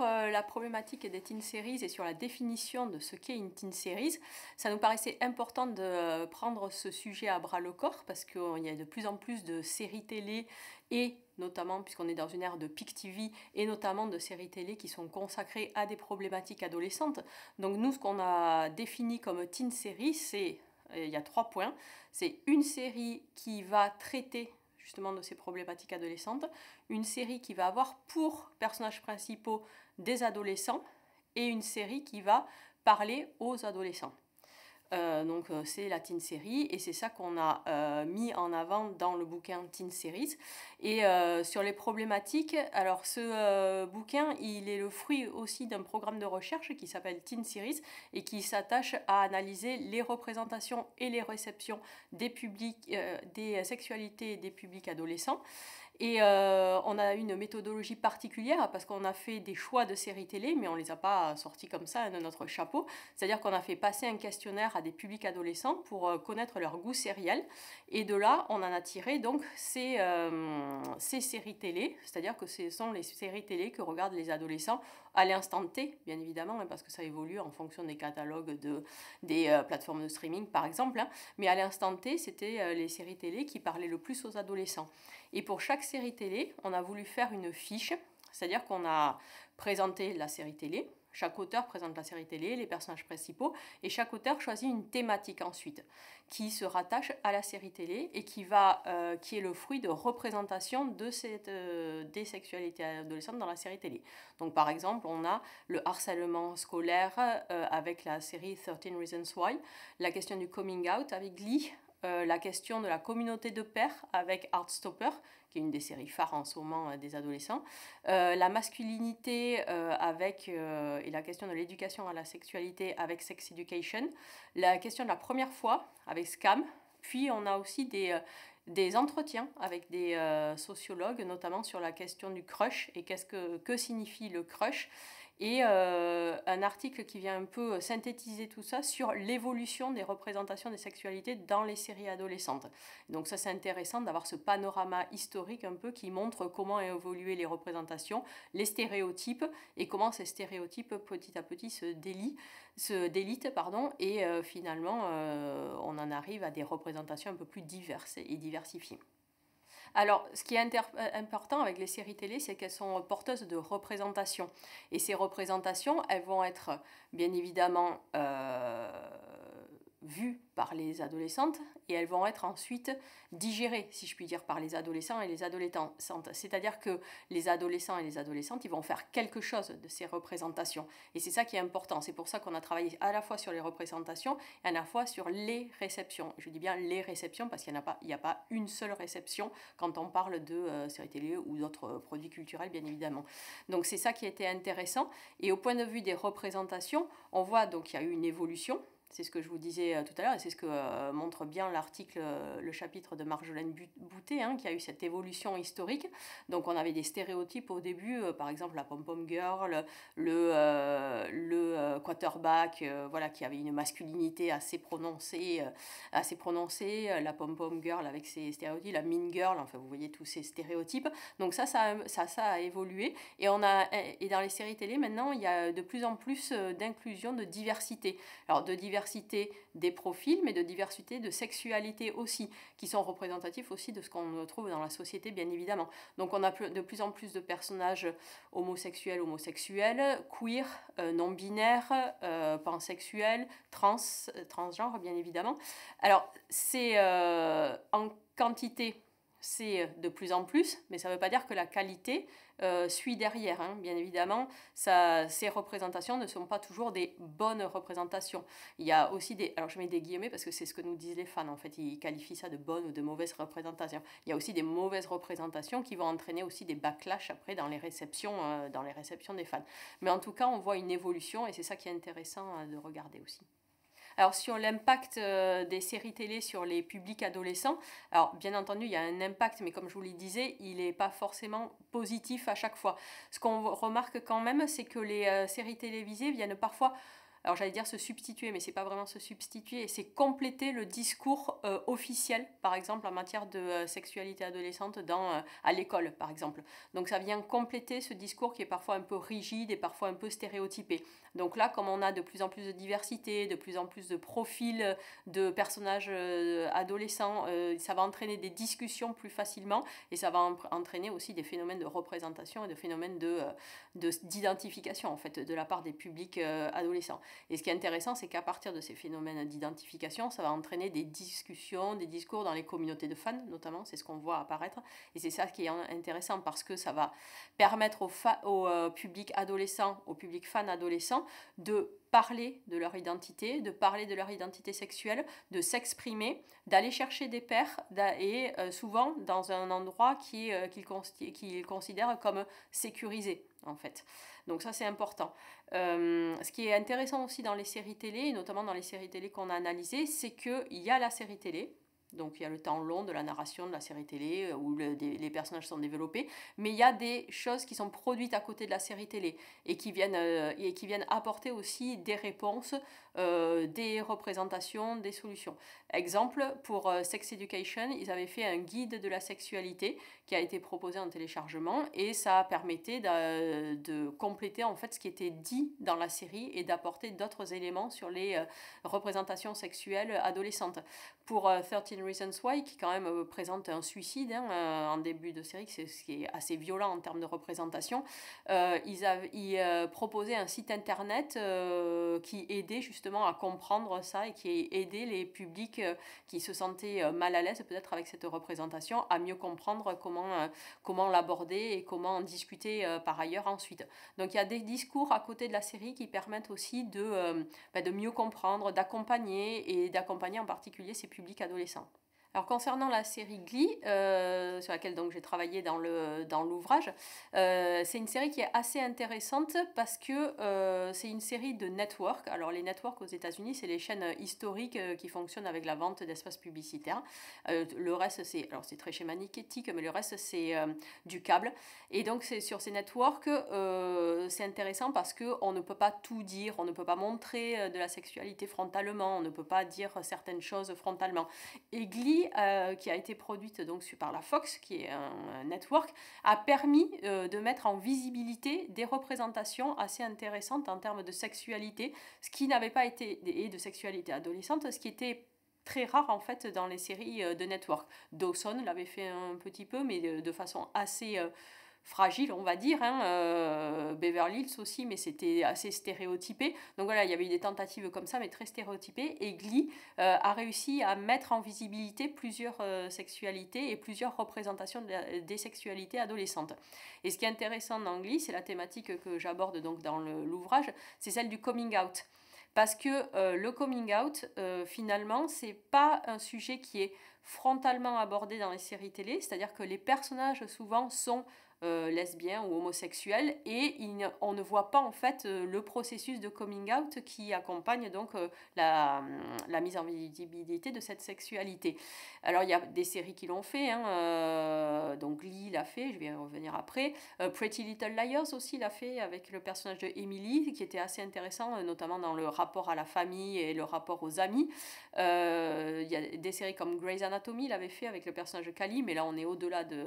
Euh, la problématique des teen series et sur la définition de ce qu'est une teen series, ça nous paraissait important de euh, prendre ce sujet à bras le corps parce qu'il euh, y a de plus en plus de séries télé et notamment puisqu'on est dans une ère de PIC TV et notamment de séries télé qui sont consacrées à des problématiques adolescentes. Donc nous, ce qu'on a défini comme teen series c'est, il y a trois points, c'est une série qui va traiter justement de ces problématiques adolescentes, une série qui va avoir pour personnages principaux des adolescents et une série qui va parler aux adolescents. Euh, donc euh, c'est la teen série et c'est ça qu'on a euh, mis en avant dans le bouquin Teen Series. Et sur les problématiques, alors ce bouquin, il est le fruit aussi d'un programme de recherche qui s'appelle Teen Series et qui s'attache à analyser les représentations et les réceptions des publics, des sexualités des publics adolescents. Et on a une méthodologie particulière parce qu'on a fait des choix de séries télé, mais on ne les a pas sortis comme ça hein, de notre chapeau. C'est-à-dire qu'on a fait passer un questionnaire à des publics adolescents pour euh, connaître leur goût sériel. Et de là, on en a tiré donc euh, ces, séries télé, c'est-à-dire que ce sont les séries télé que regardent les adolescents à l'instant T, bien évidemment, hein, parce que ça évolue en fonction des catalogues de, des euh, plateformes de streaming, par exemple. Hein. Mais à l'instant T, c'était les séries télé qui parlaient le plus aux adolescents. Et pour chaque série télé, on a voulu faire une fiche, c'est-à-dire qu'on a présenté la série télé, chaque auteur présente la série télé, les personnages principaux, et chaque auteur choisit une thématique ensuite qui se rattache à la série télé et qui, va, euh, qui est le fruit de représentation de cette, euh, des sexualités adolescentes dans la série télé. Donc par exemple, on a le harcèlement scolaire euh, avec la série 13 Reasons Why, la question du coming out avec Glee, la question de la communauté de pères avec Heartstopper, une des séries phares en ce moment euh, des adolescents. Euh, la masculinité euh, avec, et la question de l'éducation à la sexualité avec Sex Education. La question de la première fois avec Scam. Puis on a aussi des entretiens avec des sociologues, notamment sur la question du crush et quest que, que signifie le crush et euh, un article qui vient un peu euh, synthétiser tout ça sur l'évolution des représentations des sexualités dans les séries adolescentes. Donc ça c'est intéressant d'avoir ce panorama historique un peu qui montre comment ont évolué les représentations, les stéréotypes et comment ces stéréotypes petit à petit se se délitent pardon, et euh, finalement on en arrive à des représentations un peu plus diverses et diversifiées. Alors, ce qui est euh, important avec les séries télé, c'est qu'elles sont porteuses de représentations. Et ces représentations, elles vont être bien évidemment... Euh, vues par les adolescentes et elles vont être ensuite digérées, si je puis dire, par les adolescents et les adolescentes. C'est-à-dire que les adolescents et les adolescentes, ils vont faire quelque chose de ces représentations. Et c'est ça qui est important. C'est pour ça qu'on a travaillé à la fois sur les représentations et à la fois sur les réceptions. Je dis bien les réceptions parce qu'il n'y a, a, pas une seule réception quand on parle de euh, séries télé ou d'autres euh, produits culturels, bien évidemment. Donc c'est ça qui a été intéressant. Et au point de vue des représentations, on voit donc qu'il y a eu une évolution c'est ce que je vous disais euh, tout à l'heure et c'est ce que euh, montre bien l'article, euh, le chapitre de Marjolaine Boutet, hein, qui a eu cette évolution historique. Donc on avait des stéréotypes au début, par exemple la pom-pom girl, le, le quarterback, voilà, qui avait une masculinité assez prononcée, assez prononcée la pom-pom girl avec ses stéréotypes, la mean girl, enfin vous voyez tous ces stéréotypes. Donc ça, ça, ça, a évolué. Et, on a, et dans les séries télé, maintenant, il y a de plus en plus d'inclusion, de diversité. Alors de diversité, des profils, mais de diversité de sexualité aussi, qui sont représentatifs aussi de ce qu'on trouve dans la société, bien évidemment. Donc on a de plus en plus de personnages homosexuels, homosexuels, queer, euh, non-binaires, euh, pansexuels, trans, euh, transgenres, bien évidemment. Alors c'est en quantité c'est euh, de plus en plus, mais ça ne veut pas dire que la qualité euh, suit derrière. Hein. Bien évidemment, ça, ces représentations ne sont pas toujours des bonnes représentations. Il y a aussi des... Alors je mets des guillemets parce que c'est ce que nous disent les fans, en fait. Ils qualifient ça de bonnes ou de mauvaise représentations. Il y a aussi des mauvaises représentations qui vont entraîner aussi des backlash après dans les réceptions, euh, dans les réceptions des fans. Mais en tout cas, on voit une évolution et c'est ça qui est intéressant de regarder aussi. Alors sur l'impact euh, des séries télé sur les publics adolescents, alors bien entendu il y a un impact, mais comme je vous le disais, il n'est pas forcément positif à chaque fois. Ce qu'on remarque quand même, c'est que les euh, séries télévisées viennent parfois alors j'allais dire se substituer, mais c'est pas vraiment se substituer, c'est compléter le discours euh, officiel, par exemple, en matière de euh, sexualité adolescente dans, euh, à l'école, par exemple. Donc ça vient compléter ce discours qui est parfois un peu rigide et parfois un peu stéréotypé. Donc là, comme on a de plus en plus de diversité, de plus en plus de profils de personnages adolescents, ça va entraîner des discussions plus facilement et ça va entraîner aussi des phénomènes de représentation et de phénomènes de, d'identification en fait, de la part des publics adolescents. Et ce qui est intéressant, c'est qu'à partir de ces phénomènes d'identification, ça va entraîner des discussions, des discours dans les communautés de fans, notamment, c'est ce qu'on voit apparaître. Et c'est ça qui est intéressant parce que ça va permettre au, euh, public adolescent, au public fan adolescent, de parler de leur identité, de parler de leur identité sexuelle, de s'exprimer, d'aller chercher des pères et euh, souvent dans un endroit euh, qu'ils considèrent comme sécurisé en fait. Donc ça c'est important. Euh, ce qui est intéressant aussi dans les séries télé, et notamment dans les séries télé qu'on a analysées, c'est qu'il y a la série télé, donc il y a le temps long de la narration de la série télé euh, où les personnages sont développés, mais il y a des choses qui sont produites à côté de la série télé et qui viennent, euh, et qui viennent apporter aussi des réponses, euh, des représentations, des solutions. Exemple, pour Sex Education, ils avaient fait un guide de la sexualité qui a été proposé en téléchargement et ça permettait de, de compléter en fait ce qui était dit dans la série et d'apporter d'autres éléments sur les représentations sexuelles adolescentes pour 13 euh, Reasons Why, qui quand même euh, présente un suicide hein, euh, en début de série, ce qui est assez violent en termes de représentation, ils, avaient, proposaient un site internet qui aidait justement à comprendre ça et qui aidait les publics qui se sentaient mal à l'aise peut-être avec cette représentation à mieux comprendre comment, comment l'aborder et comment en discuter par ailleurs ensuite. Donc il y a des discours à côté de la série qui permettent aussi de, bah, de mieux comprendre, d'accompagner et d'accompagner en particulier ces publics public adolescent. Alors concernant la série Glee, euh, sur laquelle donc j'ai travaillé dans le dans l'ouvrage, euh, c'est une série qui est assez intéressante parce que euh, c'est une série de network. Alors les networks aux États-Unis, c'est les chaînes historiques qui fonctionnent avec la vente d'espaces publicitaires. le reste, c'est alors c'est très schématique, mais le reste c'est du câble. Et donc c'est sur ces networks, c'est intéressant parce que on ne peut pas tout dire, on ne peut pas montrer de la sexualité frontalement, on ne peut pas dire certaines choses frontalement. Et Glee euh, qui a été produite donc par la Fox, qui est un, network, a permis euh, de mettre en visibilité des représentations assez intéressantes en termes de sexualité, ce qui n'avait pas été et de sexualité adolescente, ce qui était très rare en fait dans les séries euh, de network. Dawson l'avait fait un petit peu, mais de façon assez fragile, on va dire. Hein. Euh, Beverly Hills aussi, mais c'était assez stéréotypé. Donc voilà, il y avait eu des tentatives comme ça, mais très stéréotypées. Et Glee euh, a réussi à mettre en visibilité plusieurs euh, sexualités et plusieurs représentations des sexualités adolescentes. Et ce qui est intéressant dans Glee, c'est la thématique que j'aborde donc dans l'ouvrage, c'est celle du coming out. Parce que le coming out, finalement, c'est pas un sujet qui est frontalement abordé dans les séries télé, c'est-à-dire que les personnages souvent sont euh, lesbien ou homosexuel et on ne voit pas en fait euh, le processus de coming out qui accompagne donc euh, hum, la, mise en visibilité de cette sexualité. Alors il y a des séries qui l'ont fait, hein, donc Lee l'a fait, je vais y revenir après, Pretty Little Liars aussi l'a fait avec le personnage de Emily qui était assez intéressant, notamment dans le rapport à la famille et le rapport aux amis. il y a des séries comme Grey's Anatomy l'avait fait avec le personnage de Kali, mais là on est au-delà de,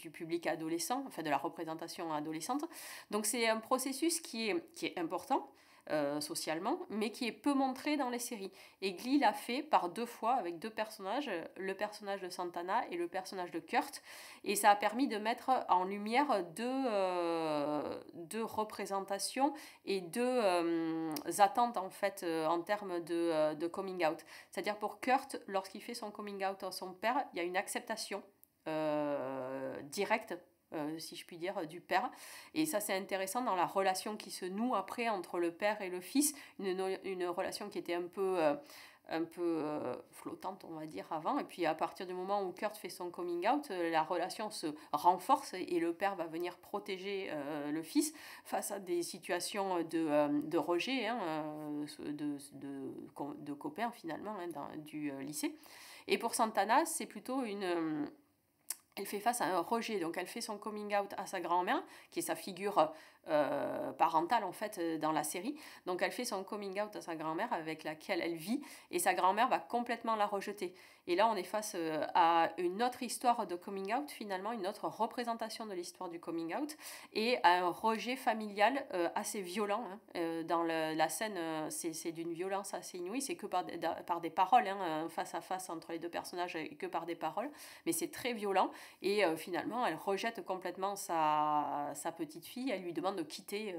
du public adolescent de la représentation adolescente. Donc c'est un processus qui est, qui est important. Euh, socialement, mais qui est peu montré dans les séries. Et Glee l'a fait par deux fois avec deux personnages, le personnage de Santana et le personnage de Kurt, et ça a permis de mettre en lumière deux, euh, deux représentations et deux euh, attentes en fait en termes de, de coming out. C'est-à-dire pour Kurt, lorsqu'il fait son coming out à son père, il y a une acceptation directe euh, si je puis dire, euh, du père. Et ça, c'est intéressant dans la relation qui se noue après entre le père et le fils, une, une relation qui était un peu, euh, un peu flottante, on va dire, avant. Et puis, à partir du moment où Kurt fait son coming out, la relation se renforce et le père va venir protéger le fils face à des situations de, de rejet, hein, de, de, copains finalement hein, dans, du lycée. Et pour Santana, c'est plutôt une elle fait face à un rejet, donc elle fait son coming out à sa grand-mère, qui est sa figure euh, parentale en fait euh, dans la série. Donc elle fait son coming out à sa grand-mère avec laquelle elle vit, et sa grand-mère va complètement la rejeter. Et là, on est face euh, à une autre histoire de coming out, finalement, une autre représentation de l'histoire du coming out, et à un rejet familial euh, assez violent. Hein, euh, dans le, la scène, c'est d'une violence assez inouïe, c'est que par, par des paroles, hein, face à face entre les deux personnages, et que par des paroles, mais c'est très violent. Et finalement, elle rejette complètement sa, sa petite fille, elle lui demande de quitter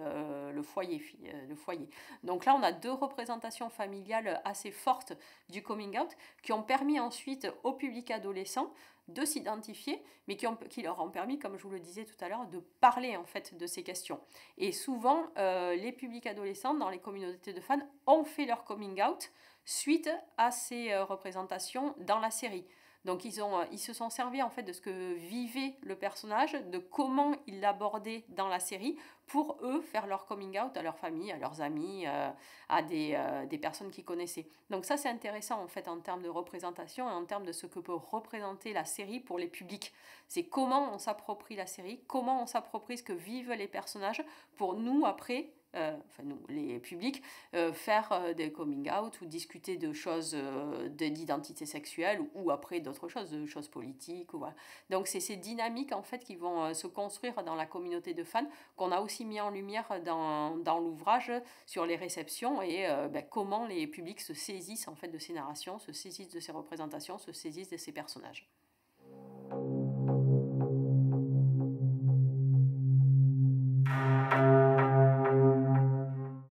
le, foyer, le foyer. Donc là, on a deux représentations familiales assez fortes du coming out qui ont permis en ensuite au public adolescent de s'identifier, mais qui, leur ont permis, comme je vous le disais tout à l'heure, de parler en fait de ces questions. Et souvent, euh, les publics adolescents dans les communautés de fans ont fait leur coming out suite à ces euh, représentations dans la série. Donc ils, ont, euh, ils se sont servis en fait de ce que vivait le personnage, de comment il l'abordait dans la série pour eux faire leur coming out à leur famille, à leurs amis, euh, à des, euh, des personnes qu'ils connaissaient. Donc ça c'est intéressant en fait en termes de représentation et en termes de ce que peut représenter la série pour les publics. C'est comment on s'approprie la série, comment on s'approprie ce que vivent les personnages pour nous après euh, enfin nous, les publics, euh, faire euh, des coming out ou discuter de choses d'identité sexuelle ou après d'autres choses, de choses politiques. Donc c'est ces dynamiques en fait qui vont se construire dans la communauté de fans qu'on a aussi mis en lumière dans, l'ouvrage sur les réceptions et ben, comment les publics se saisissent en fait de ces narrations, se saisissent de ces représentations, se saisissent de ces personnages.